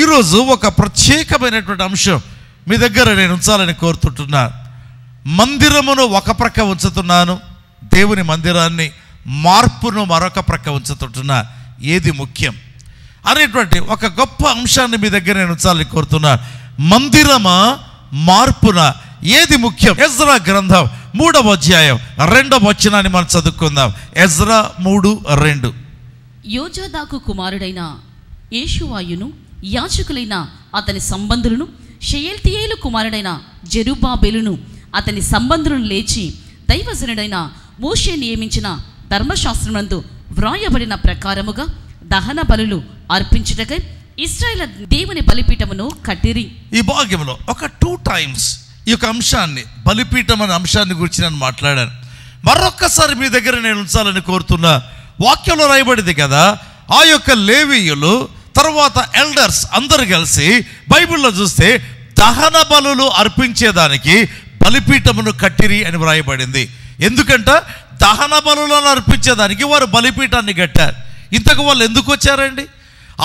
ఈరోజు ఒక ప్రత్యేకమైనటువంటి అంశం మీ దగ్గర నేను ఉంచాలని కోరుతుంటున్నా మందిరమును ఒక ప్రక్క ఉంచుతున్నాను దేవుని మందిరాన్ని మార్పును మరొక ప్రక్క ఉంచుతుంటున్నా ఏది ముఖ్యం అనేటువంటి ఒక గొప్ప అంశాన్ని మీ దగ్గర నేను ఉంచాలని కోరుతున్నాను మందిరమా మార్పున ఏది ముఖ్యం ఎజ్రా గ్రంథం మూడవ అధ్యాయం రెండవ వచనాన్ని మనం చదువుకుందాం ఎజ్రా మూడు రెండు యోజాదాకు కుమారుడైన యేషువాయును యాచకులైన అతని సంబంధులను షేయల్తియేలు కుమారుడైన జెరుబాబెలును అతని సంబంధులను లేచి దైవజనుడైన మోషే నియమించిన ధర్మశాస్త్రమందు వ్రాయబడిన ప్రకారముగా దహన బలులు అర్పించుటకై ఇస్రాయల్ దేవుని బలిపీఠమును కట్టిరి ఈ భాగ్యంలో ఒక టూ టైమ్స్ ఈ యొక్క అంశాన్ని బలిపీఠం అనే అంశాన్ని గురించి నేను మాట్లాడాను మరొక్కసారి మీ దగ్గర నేను ఉంచాలని కోరుతున్నా వాక్యంలో రాయబడింది కదా ఆ యొక్క లేవీయులు తర్వాత ఎల్డర్స్ అందరు కలిసి బైబిల్లో చూస్తే దహన బలులు అర్పించేదానికి బలిపీఠమును కట్టిరి అని వ్రాయబడింది ఎందుకంట దహన బలులను అర్పించేదానికి వారు బలిపీఠాన్ని కట్టారు ఇంతకు వాళ్ళు ఎందుకు వచ్చారండి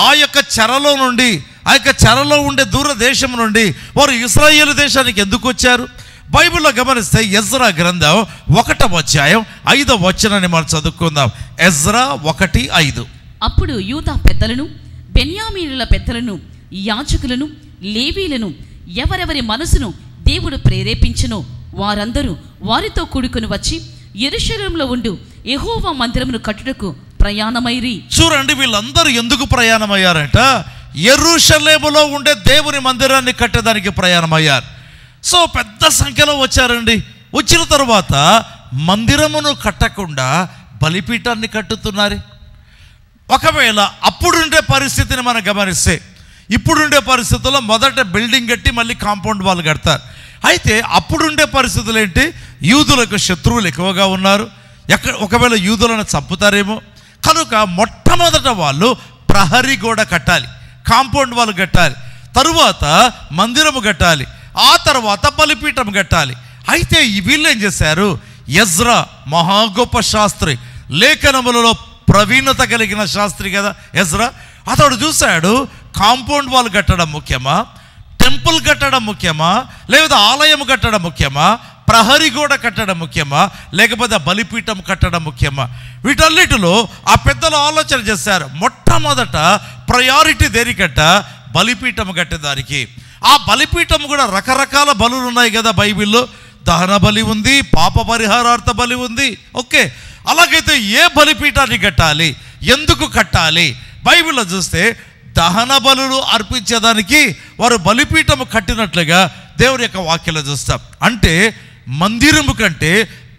ఆ యొక్క చెరలో నుండి ఆ యొక్క చెరలో ఉండే దూర దేశం నుండి వారు ఇస్రాయేల్ దేశానికి ఎందుకు వచ్చారు బైబిల్లో గమనిస్తే ఎజ్రా గ్రంథం ఒకటవ అధ్యాయం ఐదవ వచ్చనని మనం చదువుకుందాం ఎజ్రా ఒకటి ఐదు అప్పుడు యూత పెద్దలను బెన్యామీనుల పెద్దలను యాచకులను లేవీలను ఎవరెవరి మనసును దేవుడు ప్రేరేపించను వారందరూ వారితో కూడుకుని వచ్చి ఎరుశరంలో ఉండు ఎహోవా మందిరమును కట్టుటకు ప్రయాణమైరి చూడండి వీళ్ళందరూ ఎందుకు ప్రయాణమయ్యారంట ఎరుషలేములో ఉండే దేవుని మందిరాన్ని కట్టేదానికి ప్రయాణమయ్యారు సో పెద్ద సంఖ్యలో వచ్చారండి వచ్చిన తర్వాత మందిరమును కట్టకుండా బలిపీఠాన్ని కట్టుతున్నారు ఒకవేళ అప్పుడుండే పరిస్థితిని మనం గమనిస్తే ఇప్పుడుండే పరిస్థితుల్లో మొదట బిల్డింగ్ కట్టి మళ్ళీ కాంపౌండ్ వాళ్ళు కడతారు అయితే అప్పుడుండే పరిస్థితులు ఏంటి యూదులకు శత్రువులు ఎక్కువగా ఉన్నారు ఎక్కడ ఒకవేళ యూదులను చంపుతారేమో కనుక మొట్టమొదట వాళ్ళు ప్రహరీ గోడ కట్టాలి కాంపౌండ్ వాళ్ళు కట్టాలి తరువాత మందిరము కట్టాలి ఆ తర్వాత బలిపీఠం కట్టాలి అయితే వీళ్ళు ఏం చేశారు ఎజ్రా మహాగొప్ప శాస్త్రి లేఖనములలో ప్రవీణత కలిగిన శాస్త్రి కదా ఎజ్రా అతడు చూశాడు కాంపౌండ్ వాల్ కట్టడం ముఖ్యమా టెంపుల్ కట్టడం ముఖ్యమా లేదా ఆలయం కట్టడం ముఖ్యమా ప్రహరీ గోడ కట్టడం ముఖ్యమా లేకపోతే బలిపీఠం కట్టడం ముఖ్యమా వీటన్నిటిలో ఆ పెద్దలు ఆలోచన చేశారు మొట్టమొదట ప్రయారిటీ దేనికట్ట బలిపీఠం కట్టేదానికి ఆ బలిపీఠం కూడా రకరకాల బలులు ఉన్నాయి కదా బైబిల్లో దహన బలి ఉంది పాప పరిహారార్థ బలి ఉంది ఓకే అలాగైతే ఏ బలిపీఠాన్ని కట్టాలి ఎందుకు కట్టాలి బైబిల్లో చూస్తే దహన బలులు అర్పించేదానికి వారు బలిపీఠము కట్టినట్లుగా దేవుని యొక్క వాక్యలో చూస్తాం అంటే మందిరము కంటే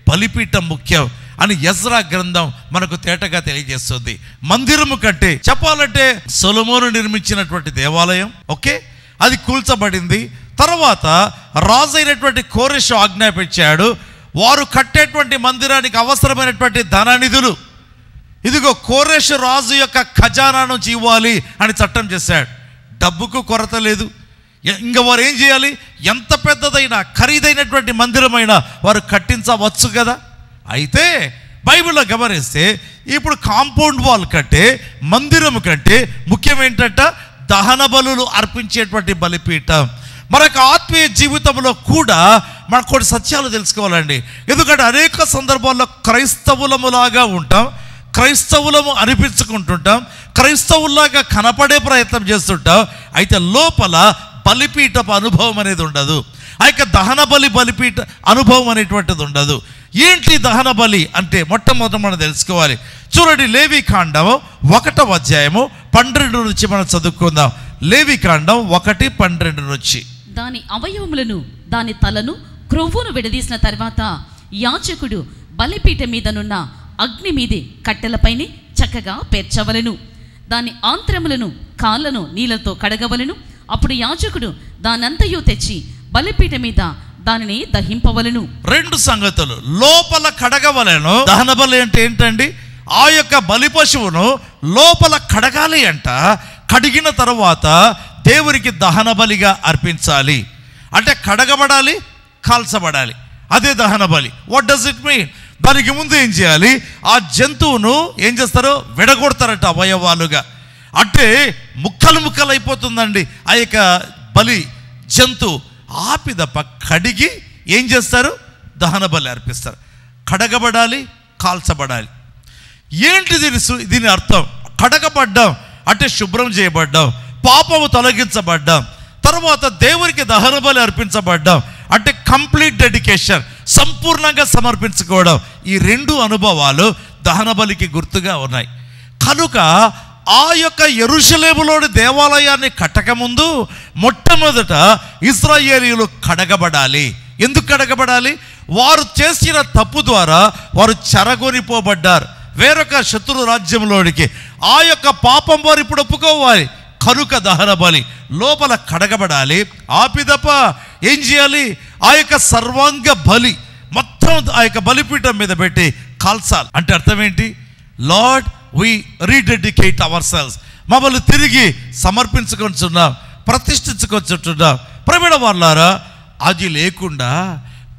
బలిపీఠం ముఖ్యం అని యజ్రా గ్రంథం మనకు తేటగా తెలియజేస్తుంది మందిరము కంటే చెప్పాలంటే సొలమోను నిర్మించినటువంటి దేవాలయం ఓకే అది కూల్చబడింది తర్వాత రాజు అయినటువంటి ఆజ్ఞాపించాడు వారు కట్టేటువంటి మందిరానికి అవసరమైనటువంటి ధననిధులు ఇదిగో కోరేష రాజు యొక్క ఖజానా నుంచి ఇవ్వాలి అని చట్టం చేశాడు డబ్బుకు కొరత లేదు ఇంకా వారు ఏం చేయాలి ఎంత పెద్దదైనా ఖరీదైనటువంటి మందిరమైనా వారు కట్టించవచ్చు కదా అయితే బైబిల్లో గమనిస్తే ఇప్పుడు కాంపౌండ్ వాల్ కంటే మందిరం కంటే ముఖ్యం ఏంటంట దహన బలులు అర్పించేటువంటి బలిపీఠం మనకు ఆత్మీయ జీవితంలో కూడా మనం కొన్ని సత్యాలు తెలుసుకోవాలండి ఎందుకంటే అనేక సందర్భాల్లో క్రైస్తవులములాగా ఉంటాం క్రైస్తవులము అనిపించుకుంటుంటాం క్రైస్తవుల్లాగా కనపడే ప్రయత్నం చేస్తుంటాం అయితే లోపల బలిపీఠపు అనుభవం అనేది ఉండదు ఆ యొక్క దహన బలి బలిపీఠ అనుభవం అనేటువంటిది ఉండదు ఏంటి దహన బలి అంటే మొట్టమొదట మనం తెలుసుకోవాలి చూడండి లేవి కాండం ఒకటవ అధ్యాయము పన్నెండు నుంచి మనం చదువుకుందాం లేవి కాండం ఒకటి పన్నెండు నుంచి దాని అవయవములను దాని తలను క్రొవ్వును విడదీసిన తర్వాత యాచకుడు బలిపీట మీదనున్న అగ్ని మీది కట్టెలపైని చక్కగా పేర్చవలను దాని ఆంత్రములను కాళ్ళను నీళ్లతో కడగవలను అప్పుడు యాచకుడు దానంతయు తెచ్చి బలిపీట మీద దానిని దహింపవలను రెండు సంగతులు లోపల కడగవలను దహన బలి అంటే ఏంటండి ఆ యొక్క బలి పశువును లోపల కడగాలి అంట కడిగిన తర్వాత దేవునికి దహన బలిగా అర్పించాలి అంటే కడగబడాలి కాల్చబడాలి అదే దహన బలి వాట్ డస్ ఇట్ మీన్ దానికి ముందు ఏం చేయాలి ఆ జంతువును ఏం చేస్తారు విడగొడతారట అవయవాలుగా అంటే ముక్కలు ముక్కలు అయిపోతుందండి ఆ యొక్క బలి జంతువు ఆపిదప్ప కడిగి ఏం చేస్తారు దహన బలి అర్పిస్తారు కడగబడాలి కాల్చబడాలి ఏంటి దీని దీని అర్థం కడగబడ్డాం అంటే శుభ్రం చేయబడ్డాం పాపము తొలగించబడ్డాం తర్వాత దేవునికి దహన బలి అర్పించబడ్డాం కంప్లీట్ డెడికేషన్ సంపూర్ణంగా సమర్పించుకోవడం ఈ రెండు అనుభవాలు దహనబలికి గుర్తుగా ఉన్నాయి కనుక ఆ యొక్క ఎరుషలేములోని దేవాలయాన్ని కట్టకముందు మొట్టమొదట ఇస్రాయేలీలు కడగబడాలి ఎందుకు కడగబడాలి వారు చేసిన తప్పు ద్వారా వారు చెరగొనిపోబడ్డారు వేరొక శత్రు రాజ్యంలోనికి ఆ యొక్క పాపం వారు ఇప్పుడు ఒప్పుకోవాలి కనుక దహన బలి లోపల కడగబడాలి ఆపిదప ఏం చేయాలి ఆ యొక్క సర్వాంగ బలి మొత్తం ఆ యొక్క బలిపీఠం మీద పెట్టి కాల్చాలి అంటే అర్థం ఏంటి Lord we rededicate our selves మమ్మల్ని తిరిగి సమర్పించుకొచ్చున్నాం ప్రతిష్ఠించుకొచ్చుంటున్నాం ప్రవీణ వాళ్ళారా అది లేకుండా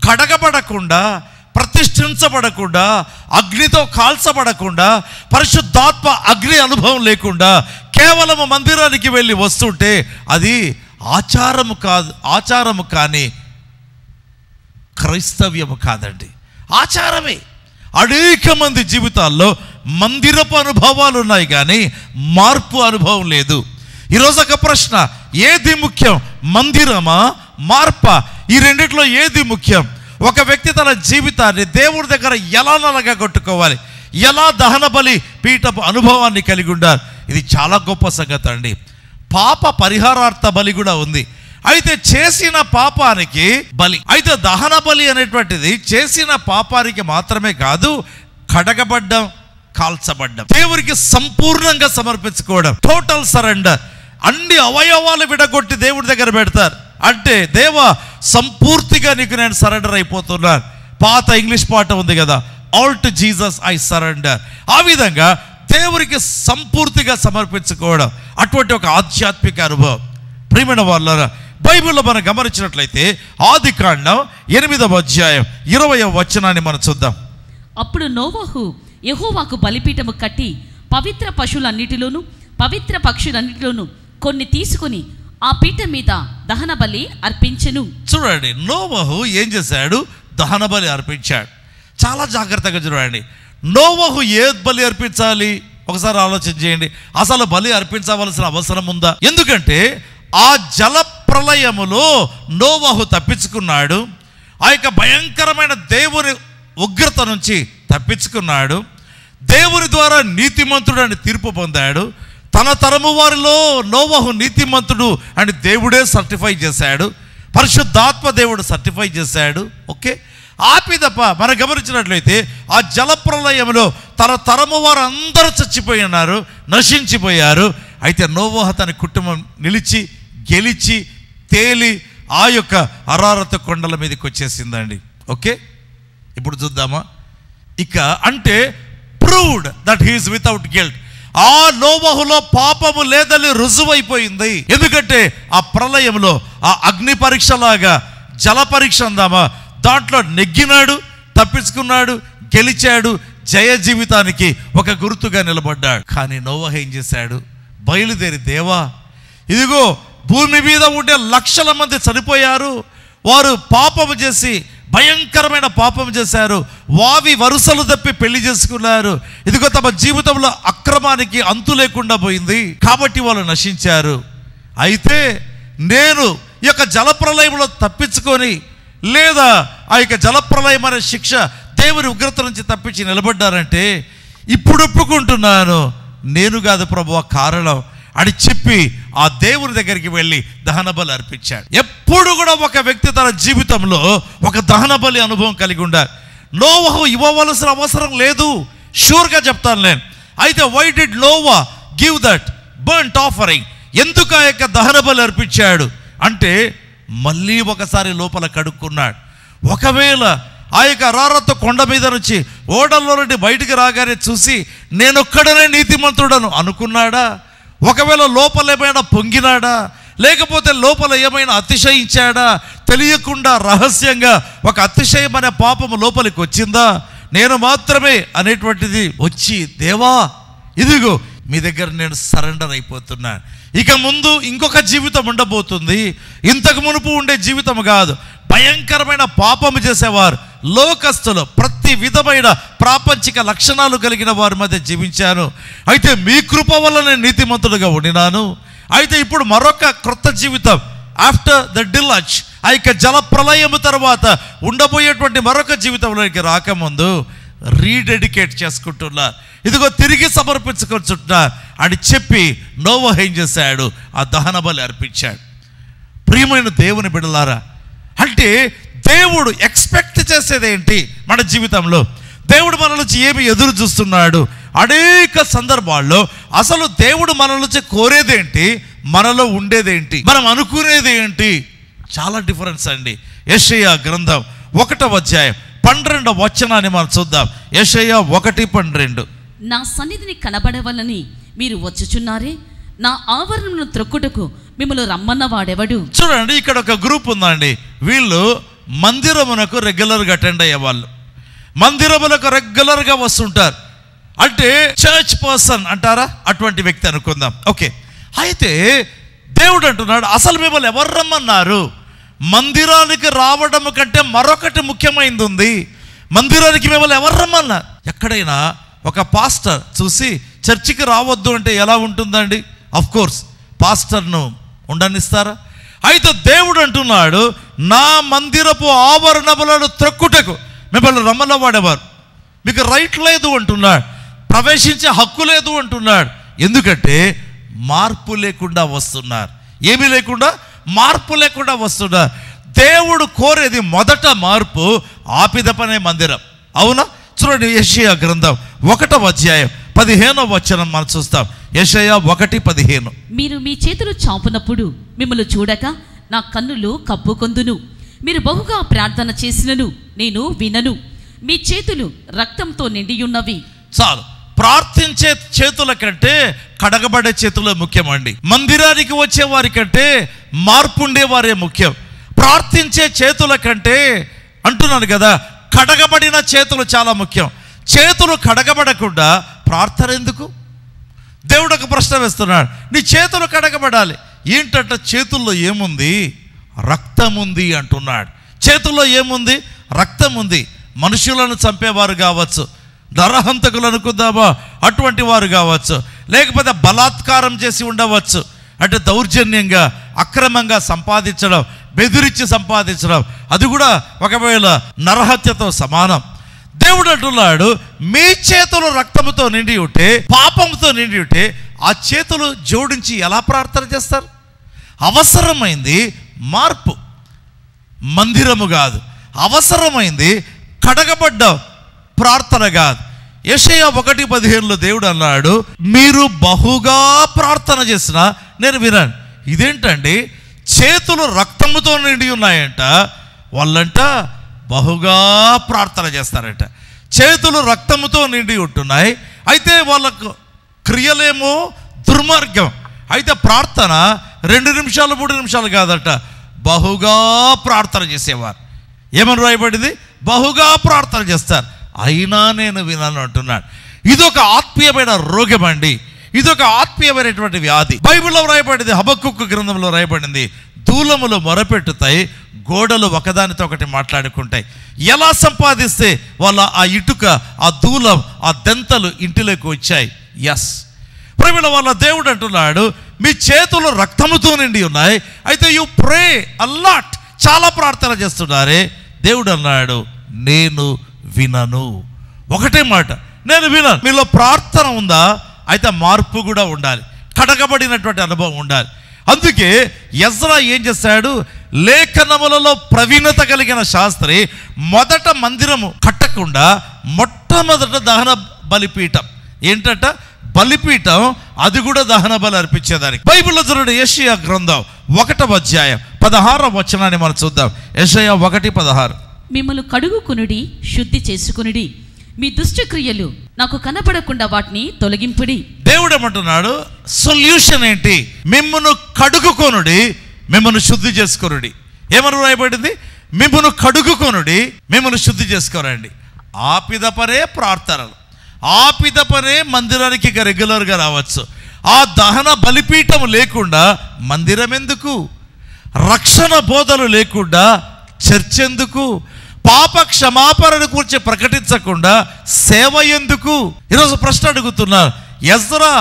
కడగబడకుండా ప్రతిష్ఠించబడకుండా అగ్నితో కాల్చబడకుండా పరిశుద్ధాత్మ అగ్ని అనుభవం లేకుండా కేవలం మందిరానికి వెళ్ళి వస్తుంటే అది ఆచారము కాదు ఆచారము కానీ క్రైస్తవ్యము కాదండి ఆచారమే అనేక మంది జీవితాల్లో మందిరపు అనుభవాలు ఉన్నాయి కానీ మార్పు అనుభవం లేదు ఈరోజు ఒక ప్రశ్న ఏది ముఖ్యం మందిరమా మార్ప ఈ రెండిట్లో ఏది ముఖ్యం ఒక వ్యక్తి తన జీవితాన్ని దేవుడి దగ్గర ఎలా నలగా కొట్టుకోవాలి ఎలా దహన బలి పీఠపు అనుభవాన్ని కలిగి ఉండాలి ఇది చాలా గొప్ప సంగతి అండి పాప పరిహారార్థ బలి కూడా ఉంది అయితే చేసిన పాపానికి బలి అయితే దహన బలి అనేటువంటిది చేసిన పాపానికి మాత్రమే కాదు కడగబడ్డం కాల్చబడ్డం దేవుడికి సంపూర్ణంగా సమర్పించుకోవడం టోటల్ సరెండర్ అన్ని అవయవాలు విడగొట్టి దేవుడి దగ్గర పెడతారు అంటే దేవ సంపూర్తిగా నీకు నేను సరెండర్ అయిపోతున్నాను పాత ఇంగ్లీష్ పాట ఉంది కదా all to Jesus I surrender ఆ విధంగా దేవుడికి సంపూర్తిగా సమర్పించుకోవడం అటువంటి ఒక ఆధ్యాత్మిక అనుభవం ప్రియమైన వాళ్ళ బైబిల్లో మనం గమనించినట్లయితే ఆది కాండం ఎనిమిదవ అధ్యాయం ఇరవై వచనాన్ని మనం చూద్దాం అప్పుడు నోవహు యహోవాకు బలిపీఠము కట్టి పవిత్ర పశువులన్నిటిలోనూ పవిత్ర పక్షులన్నిటిలోనూ కొన్ని తీసుకుని ఆ పీఠం మీద దహన బలి అర్పించను చూడండి నోవహు ఏం చేశాడు దహన బలి అర్పించాడు చాలా జాగ్రత్తగా చూడండి నోవహు ఏ బలి అర్పించాలి ఒకసారి ఆలోచన చేయండి అసలు బలి అర్పించవలసిన అవసరం ఉందా ఎందుకంటే ఆ జల ప్రళయములో నోవహు తప్పించుకున్నాడు ఆ యొక్క భయంకరమైన దేవుని ఉగ్రత నుంచి తప్పించుకున్నాడు దేవుని ద్వారా నీతిమంతుడు అని తీర్పు పొందాడు తన తరము వారిలో నోవహు నీతిమంతుడు అని దేవుడే సర్టిఫై చేశాడు పరిశుద్ధాత్మ దేవుడు సర్టిఫై చేశాడు ఓకే ఆపి తప్ప మనం గమనించినట్లయితే ఆ జలప్రలయంలో తన తరము వారు అందరూ చచ్చిపోయినారు నశించిపోయారు అయితే నోవోహ తన కుటుంబం నిలిచి గెలిచి తేలి ఆ యొక్క అరారత కొండల మీదకి వచ్చేసిందండి ఓకే ఇప్పుడు చూద్దామా ఇక అంటే proved that he's without guilt ఆ నోవహులో పాపము లేదని రుజువైపోయింది ఎందుకంటే ఆ ప్రళయంలో ఆ అగ్ని లాగా జల పరీక్ష అందామా దాంట్లో నెగ్గినాడు తప్పించుకున్నాడు గెలిచాడు జయ జీవితానికి ఒక గుర్తుగా నిలబడ్డాడు కానీ నోవహ ఏం చేశాడు బయలుదేరి దేవా ఇదిగో భూమి మీద ఉండే లక్షల మంది చనిపోయారు వారు పాపము చేసి భయంకరమైన పాపం చేశారు వావి వరుసలు తప్పి పెళ్లి చేసుకున్నారు ఇదిగో తమ జీవితంలో అక్రమానికి అంతు లేకుండా పోయింది కాబట్టి వాళ్ళు నశించారు అయితే నేను ఈ యొక్క జలప్రలయంలో తప్పించుకొని లేదా ఆ యొక్క జలప్రలయం అనే శిక్ష దేవుని ఉగ్రత నుంచి తప్పించి నిలబడ్డారంటే ఇప్పుడు ఒప్పుకుంటున్నాను నేను కాదు ప్రభు కారణం అని చెప్పి ఆ దేవుని దగ్గరికి వెళ్ళి దహన బలి అర్పించాడు ఎప్పుడు కూడా ఒక వ్యక్తి తన జీవితంలో ఒక దహన బలి అనుభవం కలిగి ఉండాలి నోవహ ఇవ్వవలసిన అవసరం లేదు షూర్గా చెప్తాను నేను అయితే why did Noah give that burn offering ఎందుకు ఆ యొక్క దహన బలి అర్పించాడు అంటే మళ్ళీ ఒకసారి లోపల కడుక్కున్నాడు ఒకవేళ ఆ యొక్క రారత్వ కొండ మీద నుంచి ఓడల్లో నుండి బయటికి రాగానే చూసి నేనొక్కడనే నీతిమంతుడను అనుకున్నాడా ఒకవేళ లోపల ఏమైనా పొంగినాడా లేకపోతే లోపల ఏమైనా అతిశయించాడా తెలియకుండా రహస్యంగా ఒక అతిశయం అనే పాపము లోపలికి వచ్చిందా నేను మాత్రమే అనేటువంటిది వచ్చి దేవా ఇదిగో మీ దగ్గర నేను సరెండర్ అయిపోతున్నా ఇక ముందు ఇంకొక జీవితం ఉండబోతుంది ఇంతకు మునుపు ఉండే జీవితం కాదు భయంకరమైన పాపము చేసేవారు లోకస్తులు ప్రతి విధమైన ప్రాపంచిక లక్షణాలు కలిగిన వారి మధ్య జీవించాను అయితే మీ కృప వల్ల నేను నీతిమంతుడుగా ఉండినాను అయితే ఇప్పుడు మరొక క్రొత్త జీవితం ఆఫ్టర్ ద డిల్లచ్ ఆ యొక్క జలప్రలయం తర్వాత ఉండబోయేటువంటి మరొక జీవితంలోకి రాకముందు రీడెడికేట్ చేసుకుంటున్నా ఇదిగో తిరిగి సమర్పించుకొచ్చుంటున్నా అని చెప్పి నోవహ ఏం చేశాడు ఆ దహన బలి అర్పించాడు ప్రియమైన దేవుని బిడలారా అంటే దేవుడు ఎక్స్పెక్ట్ చేసేది ఏంటి మన జీవితంలో దేవుడు మన నుంచి ఏమి ఎదురు చూస్తున్నాడు అనేక సందర్భాల్లో అసలు దేవుడు మన నుంచి కోరేదేంటి మనలో ఉండేదేంటి మనం అనుకునేది ఏంటి చాలా డిఫరెన్స్ అండి యషయ గ్రంథం ఒకటవ అధ్యాయం పన్నెండవ వచనాన్ని మనం చూద్దాం యషయ ఒకటి పన్నెండు నా సన్నిధిని కనబడవలని మీరు వచ్చుచున్నారే నా ఆవరణను త్రొక్కుటకు మిమ్మల్ని రమ్మన్న వాడెవడు చూడండి ఇక్కడ ఒక గ్రూప్ ఉందండి వీళ్ళు మందిరమునకు రెగ్యులర్గా అటెండ్ అయ్యేవాళ్ళు మందిరమునకు రెగ్యులర్గా వస్తుంటారు అంటే చర్చ్ పర్సన్ అంటారా అటువంటి వ్యక్తి అనుకుందాం ఓకే అయితే దేవుడు అంటున్నాడు అసలు మిమ్మల్ని ఎవరు రమ్మన్నారు మందిరానికి రావడం కంటే మరొకటి ముఖ్యమైనది ఉంది మందిరానికి మిమ్మల్ని ఎవరు రమ్మన్నారు ఎక్కడైనా ఒక పాస్టర్ చూసి చర్చికి రావద్దు అంటే ఎలా ఉంటుందండి కోర్స్ పాస్టర్ను ఉండనిస్తారా అయితే దేవుడు అంటున్నాడు నా మందిరపు ఆవరణములను త్రక్కుటకు మిమ్మల్ని వాడేవారు మీకు రైట్ లేదు అంటున్నాడు ప్రవేశించే హక్కు లేదు అంటున్నాడు ఎందుకంటే మార్పు లేకుండా వస్తున్నారు ఏమీ లేకుండా మార్పు లేకుండా వస్తుందా దేవుడు కోరేది మొదట మార్పు ఆపిదపనే మందిరం అవునా చూడండి యషయా గ్రంథం ఒకటవ అధ్యాయం పదిహేను వచనం మనం చూస్తాం యషయా ఒకటి పదిహేను మీరు మీ చేతులు చాపునప్పుడు మిమ్మల్ని చూడక నా కన్నులు కప్పుకొందును మీరు బహుగా ప్రార్థన చేసినను నేను వినను మీ చేతులు రక్తంతో నిండియున్నవి చాలు ప్రార్థించే చేతుల కంటే కడగబడే చేతులే ముఖ్యమండి మందిరానికి వచ్చే వారి కంటే మార్పు ఉండేవారే ముఖ్యం ప్రార్థించే చేతుల కంటే అంటున్నాను కదా కడగబడిన చేతులు చాలా ముఖ్యం చేతులు కడగబడకుండా ప్రార్థన ఎందుకు దేవుడు ఒక ప్రశ్న వేస్తున్నాడు నీ చేతులు కడగబడాలి ఏంటంట చేతుల్లో ఏముంది రక్తం ఉంది అంటున్నాడు చేతుల్లో ఏముంది రక్తం ఉంది మనుషులను చంపేవారు కావచ్చు నరహంతకులు అనుకుందామా అటువంటి వారు కావచ్చు లేకపోతే బలాత్కారం చేసి ఉండవచ్చు అంటే దౌర్జన్యంగా అక్రమంగా సంపాదించడం బెదిరించి సంపాదించడం అది కూడా ఒకవేళ నరహత్యతో సమానం దేవుడు అంటున్నాడు మీ చేతులు రక్తముతో నిండి ఉంటే పాపంతో నిండి ఉంటే ఆ చేతులు జోడించి ఎలా ప్రార్థన చేస్తారు అవసరమైంది మార్పు మందిరము కాదు అవసరమైంది కడగబడ్డ ప్రార్థన కాదు యషయ ఒకటి పదిహేనులో దేవుడు అన్నాడు మీరు బహుగా ప్రార్థన చేసిన నేను విన్నాను ఇదేంటండి చేతులు రక్తముతో నిండి ఉన్నాయంట వాళ్ళంట బహుగా ప్రార్థన చేస్తారంట చేతులు రక్తముతో నిండి ఉంటున్నాయి అయితే వాళ్ళకు క్రియలేమో దుర్మార్గం అయితే ప్రార్థన రెండు నిమిషాలు మూడు నిమిషాలు కాదట బహుగా ప్రార్థన చేసేవారు ఏమని రాయబడింది బహుగా ప్రార్థన చేస్తారు అయినా నేను వినాలని అంటున్నాడు ఇదొక ఆత్మీయమైన రోగం అండి ఇదొక ఆత్మీయమైనటువంటి వ్యాధి బైబిల్లో రాయబడింది హబక్కు గ్రంథంలో రాయబడింది దూలములు మొరపెట్టుతాయి గోడలు ఒకదానితో ఒకటి మాట్లాడుకుంటాయి ఎలా సంపాదిస్తే వాళ్ళ ఆ ఇటుక ఆ దూలం ఆ దంతలు ఇంటిలోకి వచ్చాయి ఎస్ ప్రమిళ వాళ్ళ దేవుడు అంటున్నాడు మీ చేతులు రక్తముతో నిండి ఉన్నాయి అయితే యు ప్రే అల్లాట్ చాలా ప్రార్థన చేస్తున్నారే దేవుడు అన్నాడు నేను వినను ఒకటే మాట నేను వినను మీలో ప్రార్థన ఉందా అయితే మార్పు కూడా ఉండాలి కడగబడినటువంటి అనుభవం ఉండాలి అందుకే ఎజ్రా ఏం చేశాడు లేఖనములలో ప్రవీణత కలిగిన శాస్త్రి మొదట మందిరము కట్టకుండా మొట్టమొదట దహన బలిపీఠం ఏంటట బలిపీఠం అది కూడా దహన బలి అర్పించేదానికి బైబిల్లో చూడండి యషియా గ్రంథం ఒకటవ అధ్యాయం పదహారవ వచనాన్ని మనం చూద్దాం యషయా ఒకటి పదహారు మిమ్మల్ని కడుగుకునుడి శుద్ధి చేసుకునుడి మీ దుష్టక్రియలు నాకు కనపడకుండా వాటిని తొలగింపుడి దేవుడు ఏమంటున్నాడు సొల్యూషన్ ఏంటి మిమ్మను కడుగుకొనుడి మిమ్మల్ని శుద్ధి చేసుకునుడి ఏమని రాయబడింది మిమ్మను కడుగుకొనుడి మిమ్మల్ని శుద్ధి చేసుకోరండి ఆపిదపరే ప్రార్థనలు ఆపిదపరే మందిరానికి రెగ్యులర్గా రావచ్చు ఆ దహన బలిపీఠం లేకుండా మందిరం ఎందుకు రక్షణ బోధలు లేకుండా చర్చెందుకు ఎందుకు పాప క్షమాపణను కూర్చి ప్రకటించకుండా సేవ ఎందుకు ఈరోజు ప్రశ్న అడుగుతున్నారు ఎజ్రా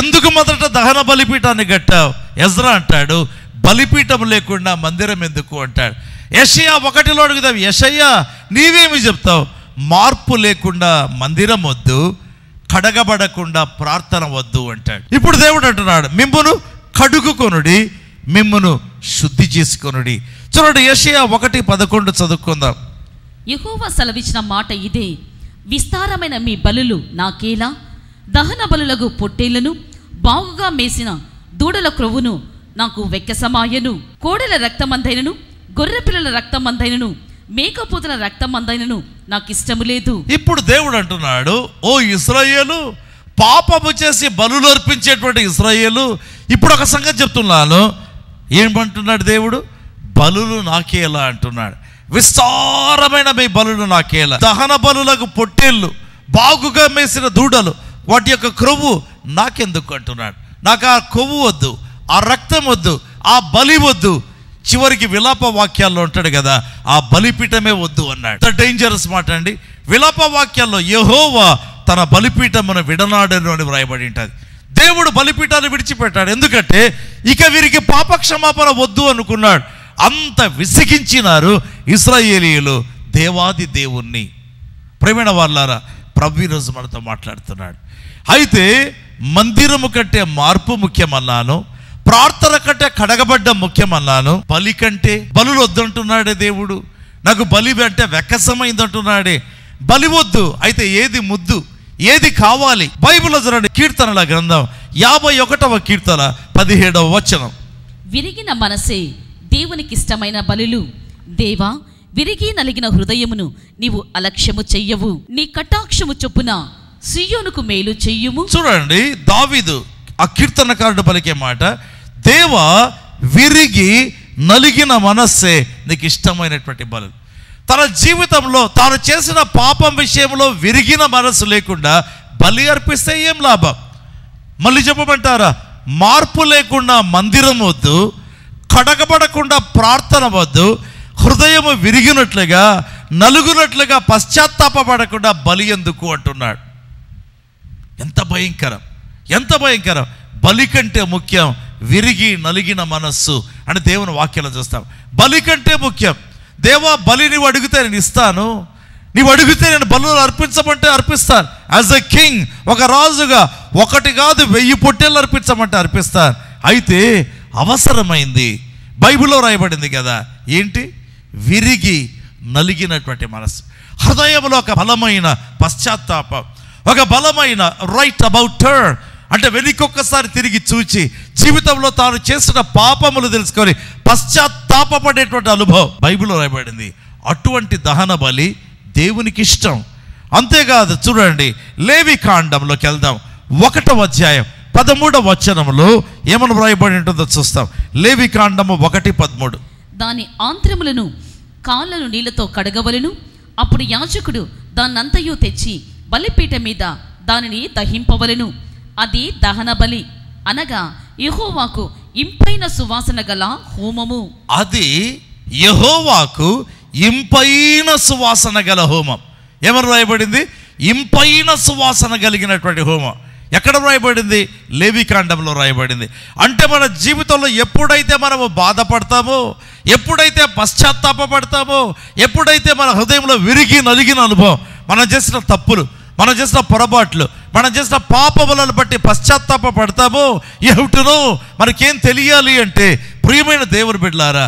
ఎందుకు మొదట దహన బలిపీఠాన్ని కట్టావు ఎజ్రా అంటాడు బలిపీఠం లేకుండా మందిరం ఎందుకు అంటాడు యషయ్య ఒకటిలో అడుగుతావు యషయ్య నీవేమి చెప్తావు మార్పు లేకుండా మందిరం వద్దు కడగబడకుండా ప్రార్థన వద్దు అంటాడు ఇప్పుడు దేవుడు అంటున్నాడు మిమ్మును కడుగుకొనుడి మిమ్మును శుద్ధి చేసుకొనుడి చూడండి యషయా ఒకటి పదకొండు చదువుకుందాం యహోవ సెలవిచ్చిన మాట ఇదే విస్తారమైన మీ బలులు నాకేలా దహన బలులకు పొట్టేళ్లను బాగుగా మేసిన దూడల క్రొవ్వును నాకు వెక్కసమాయను కోడెల రక్తమందైనను గొర్రెపిల్లల రక్తమందైనను మేకపోతుల రక్తమందైనను నాకు ఇష్టము లేదు ఇప్పుడు దేవుడు అంటున్నాడు ఓ ఇస్రాయేలు పాపము చేసి బలులు అర్పించేటువంటి ఇస్రాయేలు ఇప్పుడు ఒక సంగతి చెప్తున్నాను ఏమంటున్నాడు దేవుడు బలులు నాకేలా అంటున్నాడు విస్తారమైన మీ బలులు నాకేల దహన బలులకు పొట్టేళ్ళు బాగుగా మేసిన దూడలు వాటి యొక్క క్రొవ్వు నాకెందుకు అంటున్నాడు నాకు ఆ కొవ్వు వద్దు ఆ రక్తం వద్దు ఆ బలి వద్దు చివరికి విలాప వాక్యాల్లో ఉంటాడు కదా ఆ బలిపీఠమే వద్దు అన్నాడు ద డేంజరస్ మాట అండి విలాప వాక్యాల్లో యహోవా తన బలిపీఠమును విడనాడను అని వ్రాయబడి ఉంటుంది దేవుడు బలిపీఠాన్ని విడిచిపెట్టాడు ఎందుకంటే ఇక వీరికి పాపక్షమాపణ వద్దు అనుకున్నాడు అంత విసిగించినారు ఇస్రాయేలీలు దేవాది దేవుణ్ణి ప్రవీణ వాళ్ళారా ప్రభు ఈరోజు మనతో మాట్లాడుతున్నాడు అయితే మందిరము కంటే మార్పు ముఖ్యమన్నాను ప్రార్థన కంటే కడగబడ్డ ముఖ్యమన్నాను బలి కంటే బలులు వద్దంటున్నాడే దేవుడు నాకు బలి అంటే వెక్కసమైందంటున్నాడే బలి వద్దు అయితే ఏది ముద్దు ఏది కావాలి బైబిల్లో చూడండి కీర్తనల గ్రంథం యాభై ఒకటవ కీర్తన పదిహేడవ వచనం విరిగిన మనసే దేవునికి ఇష్టమైన బలులు దేవా విరిగి నలిగిన హృదయమును నీవు అలక్ష్యము చెయ్యవు నీ కటాక్షము చొప్పున సియోనుకు మేలు చెయ్యుము చూడండి దావిదు ఆ కీర్తనకారుడు పలికే మాట దేవ విరిగి నలిగిన మనస్సే నీకు ఇష్టమైనటువంటి బలు తన జీవితంలో తాను చేసిన పాపం విషయంలో విరిగిన మనస్సు లేకుండా బలి అర్పిస్తే ఏం లాభం మళ్ళీ చెప్పమంటారా మార్పు లేకుండా మందిరం వద్దు కడగబడకుండా ప్రార్థన వద్దు హృదయము విరిగినట్లుగా నలుగునట్లుగా పశ్చాత్తాపడకుండా బలి ఎందుకు అంటున్నాడు ఎంత భయంకరం ఎంత భయంకరం బలి కంటే ముఖ్యం విరిగి నలిగిన మనస్సు అని దేవుని వాక్యాలు చూస్తాం బలి కంటే ముఖ్యం దేవా బలి నీవు అడిగితే నేను ఇస్తాను నీవు అడిగితే నేను బలు అర్పించమంటే అర్పిస్తాను యాజ్ అ కింగ్ ఒక రాజుగా ఒకటి కాదు వెయ్యి పొట్టేళ్ళు అర్పించమంటే అర్పిస్తాను అయితే అవసరమైంది బైబిల్లో రాయబడింది కదా ఏంటి విరిగి నలిగినటువంటి మనసు హృదయంలో ఒక బలమైన పశ్చాత్తాపం ఒక బలమైన రైట్ అబౌట్ టర్న్ అంటే వెనుకొక్కసారి తిరిగి చూచి జీవితంలో తాను చేసిన పాపములు తెలుసుకొని పశ్చాత్తాపడేటువంటి అనుభవం బైబిల్లో రాయబడింది అటువంటి దహన బలి దేవునికి ఇష్టం అంతేకాదు చూడండి లేవి కాండంలోకి వెళ్దాం ఒకటవ అధ్యాయం పదమూడవ వచనంలో ఏమని వ్రాయబడి ఉంటుందో చూస్తాం లేవి కాండము ఒకటి పదమూడు దాని ఆంత్రములను కాళ్ళను నీళ్లతో కడగవలను అప్పుడు యాజకుడు దాన్నంతయు తెచ్చి బలిపీఠ మీద దానిని దహింపవలను అది దహన బలి అనగా యహోవాకు ఇంపైన సువాసన గల హోమము అది యహోవాకు ఇంపైన సువాసన గల హోమం ఏమని రాయబడింది ఇంపైన సువాసన కలిగినటువంటి హోమం ఎక్కడ రాయబడింది లేవికాండంలో రాయబడింది అంటే మన జీవితంలో ఎప్పుడైతే మనము బాధపడతామో ఎప్పుడైతే పశ్చాత్తాపడతామో ఎప్పుడైతే మన హృదయంలో విరిగి నలిగిన అనుభవం మనం చేసిన తప్పులు మనం చేసిన పొరపాట్లు మనం చేసిన పాపములను బట్టి పశ్చాత్తాప పడతామో ఏమిటనో మనకేం తెలియాలి అంటే ప్రియమైన దేవుడు బిడ్డలారా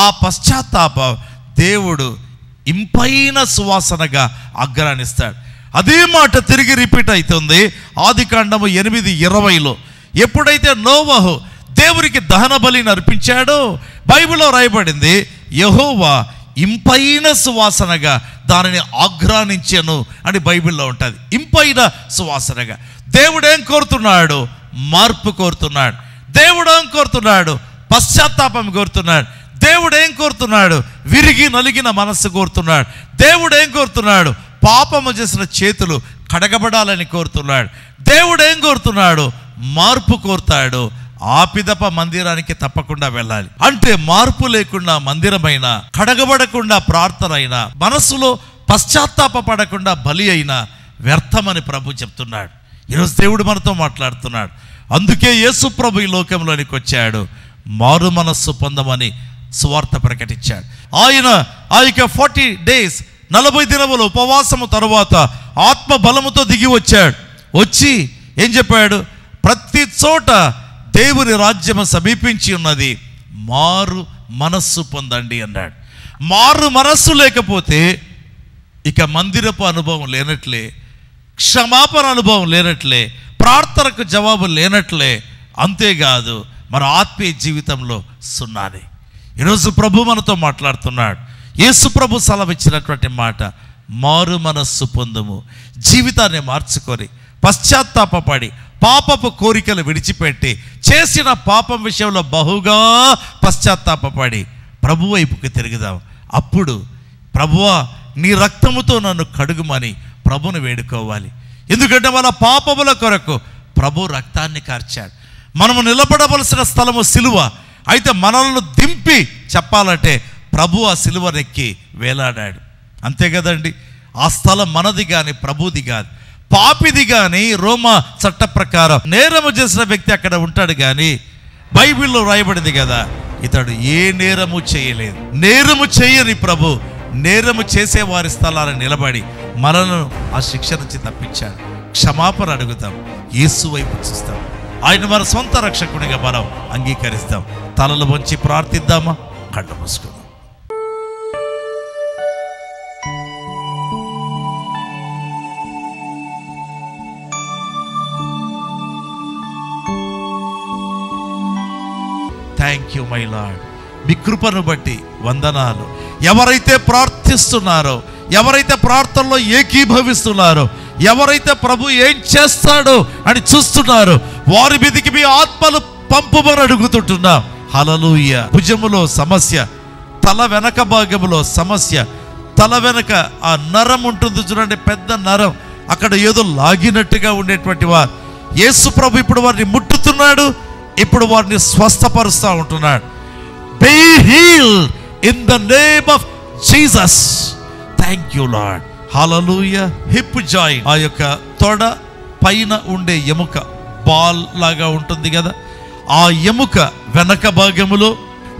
ఆ పశ్చాత్తాప దేవుడు ఇంపైన సువాసనగా అగ్రానిస్తాడు అదే మాట తిరిగి రిపీట్ అవుతుంది ఆది కాండము ఎనిమిది ఇరవైలో ఎప్పుడైతే నోవహు దేవునికి దహన బలిని అర్పించాడో బైబిల్లో రాయబడింది యహోవా ఇంపైన సువాసనగా దానిని ఆఘ్రానించాను అని బైబిల్లో ఉంటుంది ఇంపైన సువాసనగా దేవుడు ఏం కోరుతున్నాడు మార్పు కోరుతున్నాడు దేవుడు ఏం కోరుతున్నాడు పశ్చాత్తాపం కోరుతున్నాడు దేవుడు ఏం కోరుతున్నాడు విరిగి నలిగిన మనస్సు కోరుతున్నాడు దేవుడు ఏం కోరుతున్నాడు పాపము చేసిన చేతులు కడగబడాలని కోరుతున్నాడు దేవుడు ఏం కోరుతున్నాడు మార్పు కోరుతాడు ఆపిదప మందిరానికి తప్పకుండా వెళ్ళాలి అంటే మార్పు లేకుండా మందిరమైనా కడగబడకుండా ప్రార్థన అయినా మనస్సులో పశ్చాత్తాప పడకుండా బలి అయినా వ్యర్థమని ప్రభు చెప్తున్నాడు ఈరోజు దేవుడు మనతో మాట్లాడుతున్నాడు అందుకే యేసు ప్రభు ఈ లోకంలోనికి వచ్చాడు మారు మనస్సు పొందమని సువార్త ప్రకటించాడు ఆయన ఆ యొక్క ఫార్టీ డేస్ నలభై దినముల ఉపవాసము తరువాత ఆత్మ బలముతో దిగి వచ్చాడు వచ్చి ఏం చెప్పాడు ప్రతి చోట దేవుని రాజ్యము సమీపించి ఉన్నది మారు మనస్సు పొందండి అన్నాడు మారు మనస్సు లేకపోతే ఇక మందిరపు అనుభవం లేనట్లే క్షమాపణ అనుభవం లేనట్లే ప్రార్థనకు జవాబు లేనట్లే అంతేకాదు మన ఆత్మీయ జీవితంలో సున్నాని ఈరోజు ప్రభు మనతో మాట్లాడుతున్నాడు యేసుప్రభు సెలవిచ్చినటువంటి మాట మారు మనస్సు పొందుము జీవితాన్ని మార్చుకొని పశ్చాత్తాపడి పాపపు కోరికలు విడిచిపెట్టి చేసిన పాపం విషయంలో బహుగా పశ్చాత్తాపడి ప్రభు వైపుకి తిరుగుదాం అప్పుడు ప్రభువా నీ రక్తముతో నన్ను కడుగుమని ప్రభును వేడుకోవాలి ఎందుకంటే మన పాపముల కొరకు ప్రభు రక్తాన్ని కార్చాడు మనము నిలబడవలసిన స్థలము సిలువ అయితే మనల్ని దింపి చెప్పాలంటే ప్రభు ఆ సిలువ నెక్కి వేలాడాడు అంతే కదండి ఆ స్థలం మనది కానీ ప్రభుది కాదు పాపిది కానీ రోమ చట్ట ప్రకారం నేరము చేసిన వ్యక్తి అక్కడ ఉంటాడు కానీ బైబిల్లో రాయబడింది కదా ఇతడు ఏ నేరము చేయలేదు నేరము చేయని ప్రభు నేరము చేసే వారి స్థలాన్ని నిలబడి మనలను ఆ శిక్ష నుంచి తప్పించాడు క్షమాపణ అడుగుతాం యేసు వైపు చూస్తాం ఆయన మన సొంత రక్షకునిగా మనం అంగీకరిస్తాం తలలు వంచి ప్రార్థిద్దామా కళ్ళు థ్యాంక్ యూ మై లాడ్ మీ కృపను బట్టి వందనాలు ఎవరైతే ప్రార్థిస్తున్నారో ఎవరైతే ప్రార్థనలో ఏకీభవిస్తున్నారో ఎవరైతే ప్రభు ఏం చేస్తాడో అని చూస్తున్నారు వారి మీదికి మీ ఆత్మలు పంపుమని అడుగుతుంటున్నాం హలలుయ భుజములో సమస్య తల వెనక భాగములో సమస్య తల వెనక ఆ నరం ఉంటుంది చూడండి పెద్ద నరం అక్కడ ఏదో లాగినట్టుగా ఉండేటువంటి వారు యేసు ప్రభు ఇప్పుడు వారిని ముట్టుతున్నాడు ఇప్పుడు వారిని స్వస్థపరుస్తూ ఉంటున్నాడు be healed in the name of Jesus thank you Lord hallelujah hip joint ఆ యొక్క తొడ పైన ఉండే ఎముక బాల్ లాగా ఉంటుంది కదా ఆ ఎముక వెనక భాగములో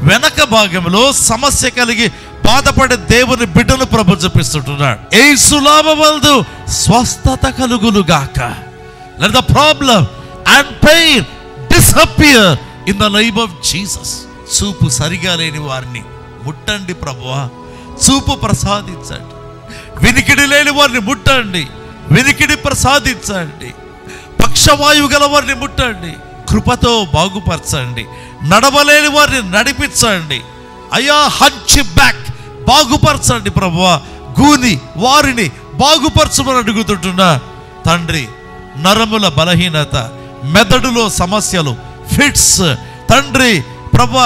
వెనక భాగములో సమస్య కలిగి బాధపడే దేవుని బిడ్డను ప్రభు చూపిస్తుంటున్నాడు ఏ సులాభ స్వస్థత కలుగులుగాక let the problem and pain disappear in the name of Jesus చూపు సరిగా లేని వారిని ముట్టండి ప్రభువా చూపు ప్రసాదించండి వినికిడి లేని వారిని ముట్టండి వినికిడి ప్రసాదించండి పక్షవాయువు గల వారిని ముట్టండి కృపతో బాగుపరచండి నడవలేని వారిని నడిపించండి అయా హంచి బ్యాక్ బాగుపరచండి ప్రభువ గూని వారిని బాగుపరచమని అడుగుతుంటున్నా తండ్రి నరముల బలహీనత మెదడులో సమస్యలు ఫిట్స్ తండ్రి ప్రభ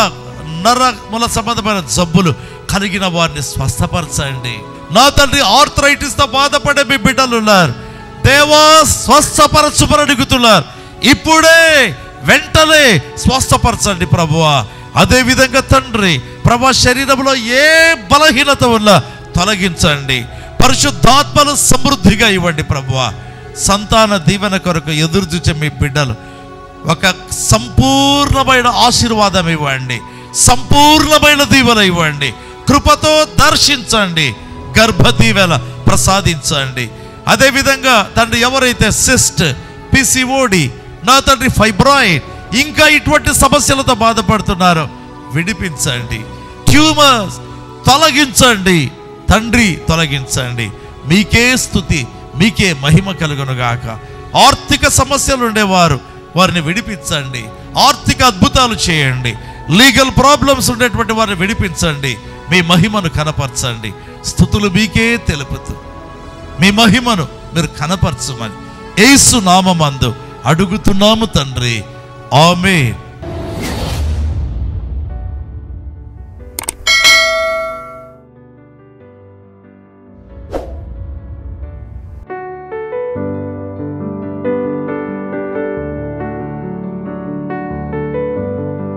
నరముల సంబంధమైన జబ్బులు కలిగిన వారిని స్వస్థపరచండి నా తండ్రి ఆర్థరైటిస్తో బాధపడే మీ బిడ్డలు ఉన్నారు దేవా స్వస్థపరచుమని అడుగుతున్నారు ఇప్పుడే వెంటనే స్వస్థపరచండి ప్రభువా అదేవిధంగా తండ్రి ప్రభా శరీరంలో ఏ బలహీనత ఉన్నా తొలగించండి పరిశుద్ధాత్మను సమృద్ధిగా ఇవ్వండి ప్రభువా సంతాన దీవెన కొరకు ఎదురు చూచే మీ బిడ్డలు ఒక సంపూర్ణమైన ఆశీర్వాదం ఇవ్వండి సంపూర్ణమైన దీవెన ఇవ్వండి కృపతో దర్శించండి గర్భ దీవెన ప్రసాదించండి అదేవిధంగా తండ్రి ఎవరైతే సిస్ట్ పిసిఓడి నా తండ్రి ఫైబ్రాయిడ్ ఇంకా ఇటువంటి సమస్యలతో బాధపడుతున్నారో విడిపించండి ట్యూమర్స్ తొలగించండి తండ్రి తొలగించండి మీకే స్థుతి మీకే మహిమ కలుగునుగాక ఆర్థిక సమస్యలు ఉండేవారు వారిని విడిపించండి ఆర్థిక అద్భుతాలు చేయండి లీగల్ ప్రాబ్లమ్స్ ఉండేటువంటి వారిని విడిపించండి మీ మహిమను కనపరచండి స్థుతులు మీకే తెలుపుతూ మీ మహిమను మీరు కనపరచమని ఏసు నామందు అడుగుతున్నాము తండ్రి ఆమె